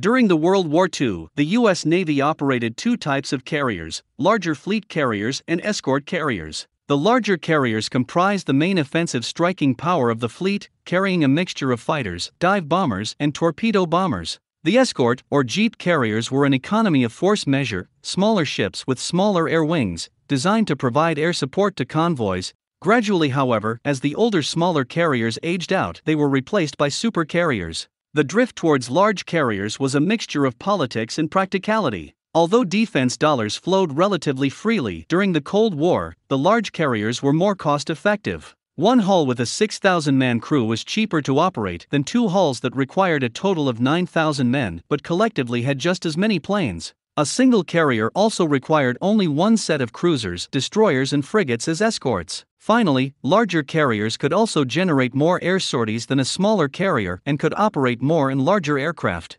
During the World War II, the U.S. Navy operated two types of carriers larger fleet carriers and escort carriers. The larger carriers comprised the main offensive striking power of the fleet, carrying a mixture of fighters, dive bombers, and torpedo bombers. The escort or jeep carriers were an economy of force measure, smaller ships with smaller air wings, designed to provide air support to convoys. Gradually, however, as the older smaller carriers aged out, they were replaced by super carriers. The drift towards large carriers was a mixture of politics and practicality. Although defense dollars flowed relatively freely during the Cold War, the large carriers were more cost effective. One hull with a 6,000 man crew was cheaper to operate than two hulls that required a total of 9,000 men but collectively had just as many planes. A single carrier also required only one set of cruisers, destroyers, and frigates as escorts. Finally, larger carriers could also generate more air sorties than a smaller carrier and could operate more and larger aircraft.